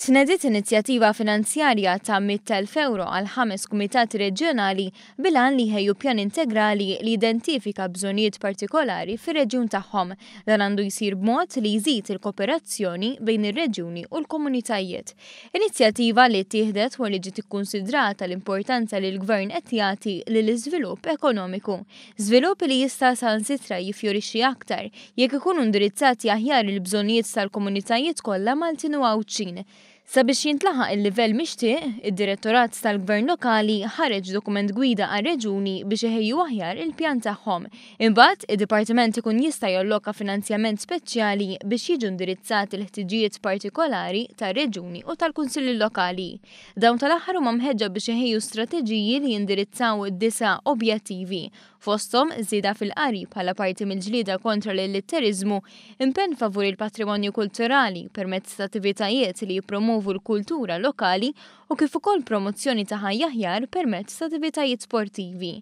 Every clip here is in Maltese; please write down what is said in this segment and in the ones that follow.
Tnedit inizjattiva finanzjarja ta' 100.000 euro għal ħames kumitat reġjonali bilan li ħeju pjan integrali li identifika bżonijiet partikolari fir reġjun tagħhom dan għandu jisir b'mod li jżid il-kooperazzjoni bejn ir-reġjuni u l-komunitajiet. Inizjattiva li tieħdet wara li ġiet ikkunsidrata l-importanza li l-gvern qed jagħti lil iżvilupp ekonomiku. Żvilupp li jista' sansitra jifjorixxi aktar jekk ikunu indirizzati aħjar il-bżonijiet tal-komunitajiet kollha Maltin u Awċin. Sabiex jintlaħaq il-livell mixtieq, id-Direttorat tal-Gvern Lokali ħareġ dokument gwida għal reġuni biex iħejju aħjar il-pjan tagħhom. Imbagħad id-Dipartiment ikun jista' jolloka finanzjament speċjali biex jiġu ndirizzati l-ħtiġijiet partikolari tar-reġuni u tal-kunsilli lokali. Dawn tal-aħħar huma mħeġġa biex iħejju strateġiji li jindirizzaw id-disa objettivi Fostom żieda fil-qari bħala parti mill-ġlida kontra l-elitterizmu impenn favur il-patrimonju kulturali permezz ta' attivitajiet li jipromovu l-kultura lokali u kif ukoll promozzjoni ta' ħajjaħjar permezz ta' attivitajiet sportivi.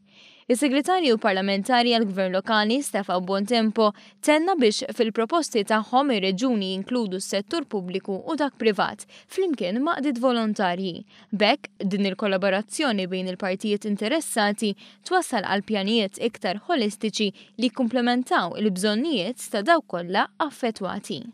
Is-Segretarju Parlamentari għal Gvern Lokali Stefa Bontempo tenna biex fil-proposti tagħhom ir-reġuni jinkludu s-settur pubbliku u dak privat flimkien maqdit volontarji. Bekk din il-kollaborazzjoni bejn il-partijiet interessati twassal għal pjanijiet iktar holistiċi li komplementaw il-bżonnijiet ta' daw kollha affettwati.